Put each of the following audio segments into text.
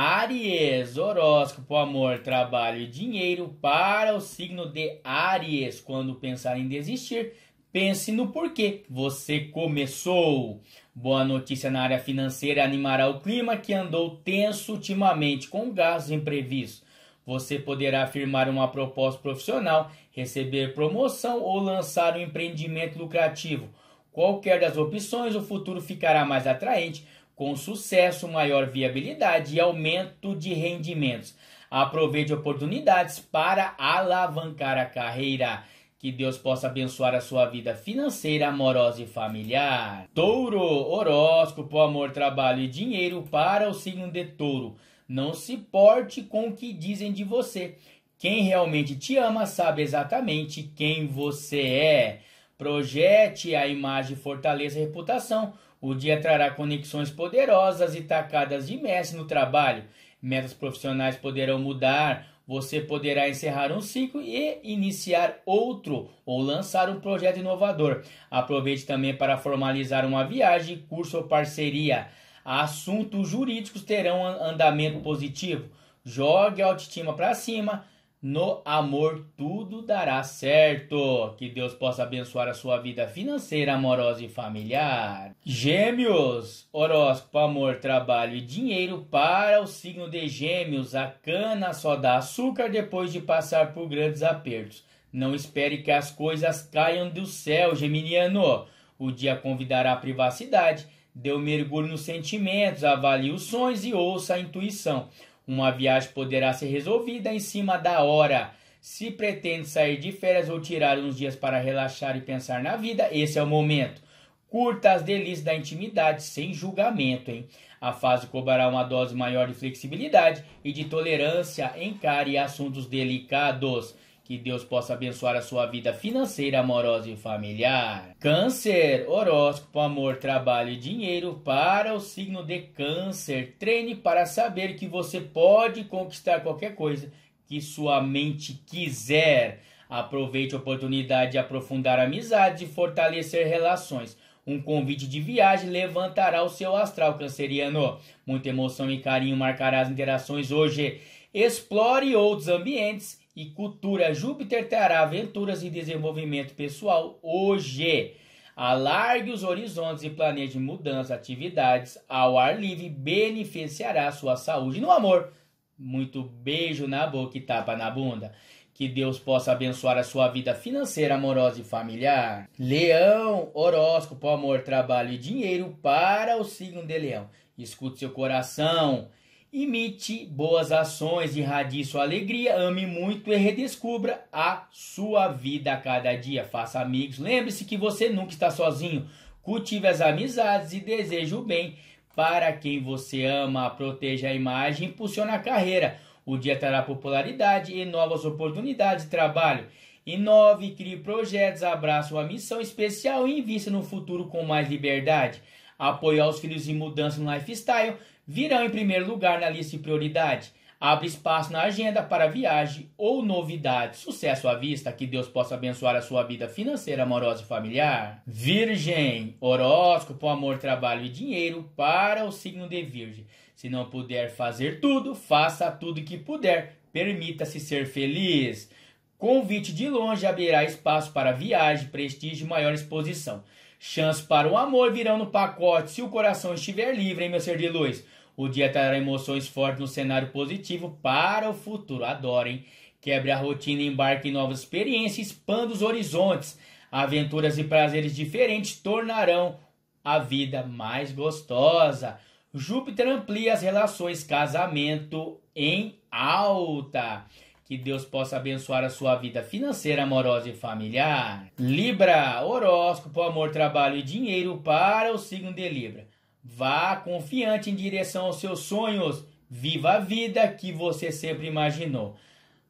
Aries, horóscopo, amor, trabalho e dinheiro para o signo de Aries. Quando pensar em desistir, pense no porquê você começou. Boa notícia na área financeira animará o clima que andou tenso ultimamente com gastos imprevistos. Você poderá firmar uma proposta profissional, receber promoção ou lançar um empreendimento lucrativo. Qualquer das opções, o futuro ficará mais atraente com sucesso, maior viabilidade e aumento de rendimentos. Aproveite oportunidades para alavancar a carreira. Que Deus possa abençoar a sua vida financeira, amorosa e familiar. Touro, horóscopo, amor, trabalho e dinheiro para o signo de Touro. Não se porte com o que dizem de você. Quem realmente te ama sabe exatamente quem você é. Projete a imagem, fortaleça a reputação. O dia trará conexões poderosas e tacadas de mestre no trabalho. Metas profissionais poderão mudar, você poderá encerrar um ciclo e iniciar outro ou lançar um projeto inovador. Aproveite também para formalizar uma viagem, curso ou parceria. Assuntos jurídicos terão andamento positivo. Jogue a autoestima para cima no amor tudo dará certo. Que Deus possa abençoar a sua vida financeira, amorosa e familiar. Gêmeos, horóscopo, amor, trabalho e dinheiro para o signo de Gêmeos. A cana só dá açúcar depois de passar por grandes apertos. Não espere que as coisas caiam do céu, Geminiano. O dia convidará à privacidade. Dê um mergulho nos sentimentos, avalie os sonhos e ouça a intuição. Uma viagem poderá ser resolvida em cima da hora. Se pretende sair de férias ou tirar uns dias para relaxar e pensar na vida, esse é o momento. Curta as delícias da intimidade sem julgamento, hein? A fase cobrará uma dose maior de flexibilidade e de tolerância, encare assuntos delicados. Que Deus possa abençoar a sua vida financeira, amorosa e familiar. Câncer, horóscopo, amor, trabalho e dinheiro para o signo de Câncer. Treine para saber que você pode conquistar qualquer coisa que sua mente quiser. Aproveite a oportunidade de aprofundar amizades e fortalecer relações. Um convite de viagem levantará o seu astral canceriano. Muita emoção e carinho marcará as interações hoje. Explore outros ambientes e cultura. Júpiter terá aventuras em desenvolvimento pessoal hoje. Alargue os horizontes e planeje mudanças, atividades ao ar livre, beneficiará sua saúde no amor. Muito beijo na boca e tapa na bunda. Que Deus possa abençoar a sua vida financeira, amorosa e familiar. Leão, horóscopo, amor, trabalho e dinheiro para o signo de Leão. Escute seu coração. Imite boas ações, irradie sua alegria, ame muito e redescubra a sua vida a cada dia. Faça amigos. Lembre-se que você nunca está sozinho. Cultive as amizades e deseje o bem para quem você ama. Proteja a imagem, impulsione a carreira. O dia terá popularidade e novas oportunidades de trabalho. Inove, crie projetos, abraça uma missão especial e invista no futuro com mais liberdade. Apoiar os filhos em mudança no lifestyle virão em primeiro lugar na lista de prioridade. Abre espaço na agenda para viagem ou novidade. Sucesso à vista, que Deus possa abençoar a sua vida financeira, amorosa e familiar. Virgem, horóscopo, amor, trabalho e dinheiro para o signo de Virgem. Se não puder fazer tudo, faça tudo que puder. Permita-se ser feliz. Convite de longe abrirá espaço para viagem, prestígio e maior exposição. Chances para o amor virão no pacote se o coração estiver livre, hein, meu ser de luz? O dia trará emoções fortes no cenário positivo para o futuro. Adorem, Quebre a rotina, e embarque em novas experiências, expanda os horizontes. Aventuras e prazeres diferentes tornarão a vida mais gostosa. Júpiter amplia as relações, casamento em alta. Que Deus possa abençoar a sua vida financeira, amorosa e familiar. Libra, horóscopo, amor, trabalho e dinheiro para o signo de Libra. Vá confiante em direção aos seus sonhos. Viva a vida que você sempre imaginou.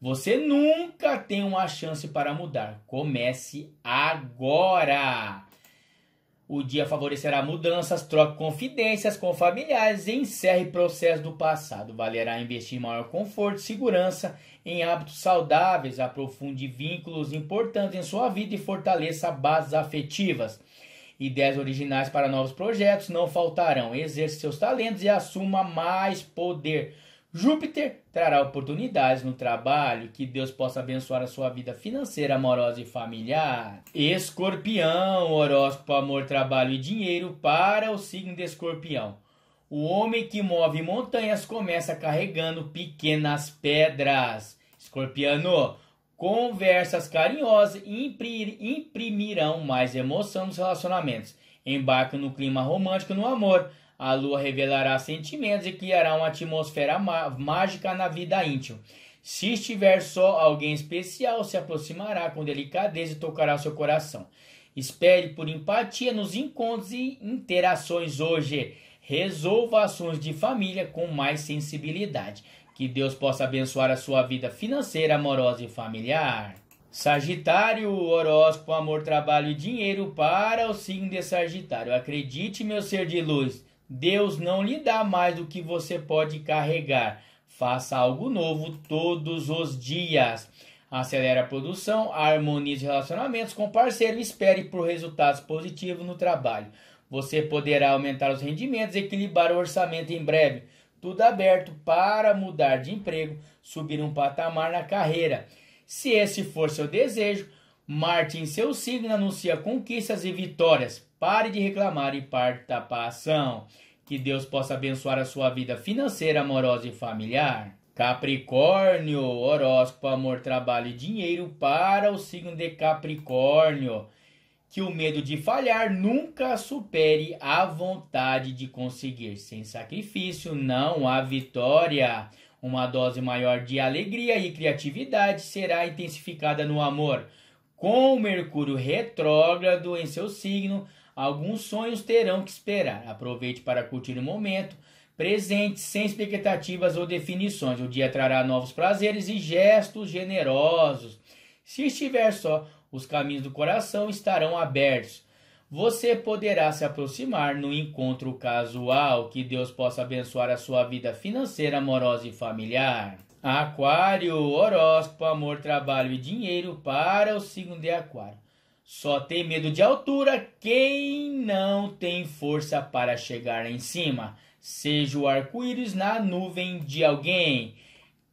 Você nunca tem uma chance para mudar. Comece agora! O dia favorecerá mudanças, troque confidências com familiares e encerre processo do passado. Valerá investir em maior conforto, segurança, em hábitos saudáveis, aprofunde vínculos importantes em sua vida e fortaleça bases afetivas. Ideias originais para novos projetos não faltarão. Exerça seus talentos e assuma mais poder. Júpiter trará oportunidades no trabalho, que Deus possa abençoar a sua vida financeira, amorosa e familiar. Escorpião, horóscopo amor, trabalho e dinheiro para o signo de Escorpião. O homem que move montanhas começa carregando pequenas pedras. Escorpiano, conversas carinhosas imprimirão mais emoção nos relacionamentos. Embarque no clima romântico no amor. A lua revelará sentimentos e criará uma atmosfera mágica na vida íntima. Se estiver só, alguém especial se aproximará com delicadeza e tocará seu coração. Espere por empatia nos encontros e interações hoje. Resolva assuntos de família com mais sensibilidade. Que Deus possa abençoar a sua vida financeira, amorosa e familiar. Sagitário, horóscopo, amor, trabalho e dinheiro para o signo de Sagitário. Acredite, meu ser de luz Deus não lhe dá mais do que você pode carregar. Faça algo novo todos os dias. Acelere a produção, harmonize relacionamentos com parceiro e espere por resultados positivos no trabalho. Você poderá aumentar os rendimentos e equilibrar o orçamento em breve. Tudo aberto para mudar de emprego, subir um patamar na carreira. Se esse for seu desejo, Marte em seu signo anuncia conquistas e vitórias. Pare de reclamar e parta para a ação. Que Deus possa abençoar a sua vida financeira, amorosa e familiar. Capricórnio, horóscopo, amor, trabalho e dinheiro para o signo de Capricórnio. Que o medo de falhar nunca supere a vontade de conseguir. Sem sacrifício não há vitória. Uma dose maior de alegria e criatividade será intensificada no amor. Com o Mercúrio retrógrado em seu signo, alguns sonhos terão que esperar. Aproveite para curtir o momento presente, sem expectativas ou definições. O dia trará novos prazeres e gestos generosos. Se estiver só, os caminhos do coração estarão abertos. Você poderá se aproximar no encontro casual. Que Deus possa abençoar a sua vida financeira, amorosa e familiar. Aquário, horóscopo, amor, trabalho e dinheiro para o signo de Aquário. Só tem medo de altura quem não tem força para chegar em cima. Seja o arco-íris na nuvem de alguém.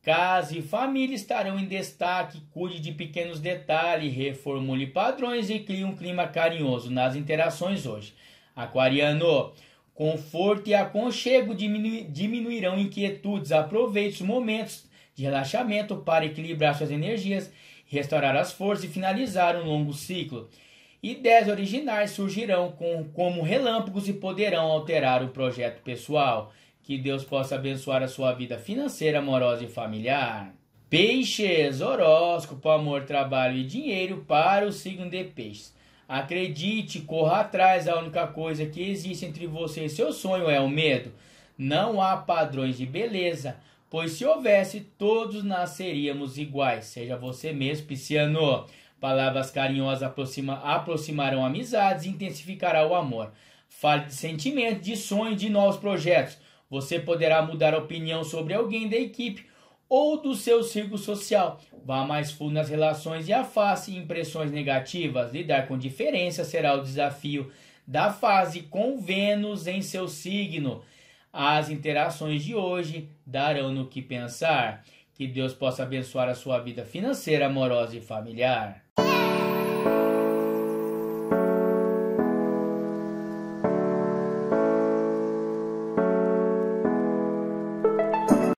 Casa e família estarão em destaque. Cuide de pequenos detalhes, reformule padrões e crie um clima carinhoso nas interações hoje. Aquariano, conforto e aconchego diminuirão inquietudes. Aproveite os momentos de relaxamento para equilibrar suas energias, restaurar as forças e finalizar um longo ciclo. E ideias originais surgirão com, como relâmpagos e poderão alterar o projeto pessoal. Que Deus possa abençoar a sua vida financeira, amorosa e familiar. Peixes, horóscopo, amor, trabalho e dinheiro para o signo de peixes. Acredite, corra atrás, a única coisa que existe entre você e seu sonho é o medo. Não há padrões de beleza, Pois se houvesse, todos nasceríamos iguais. Seja você mesmo, pisciano. Palavras carinhosas aproxima, aproximarão amizades e intensificará o amor. Fale de sentimentos, de sonhos, de novos projetos. Você poderá mudar a opinião sobre alguém da equipe ou do seu círculo social. Vá mais fundo nas relações e afaste impressões negativas. Lidar com diferença será o desafio da fase com Vênus em seu signo. As interações de hoje darão no que pensar. Que Deus possa abençoar a sua vida financeira, amorosa e familiar.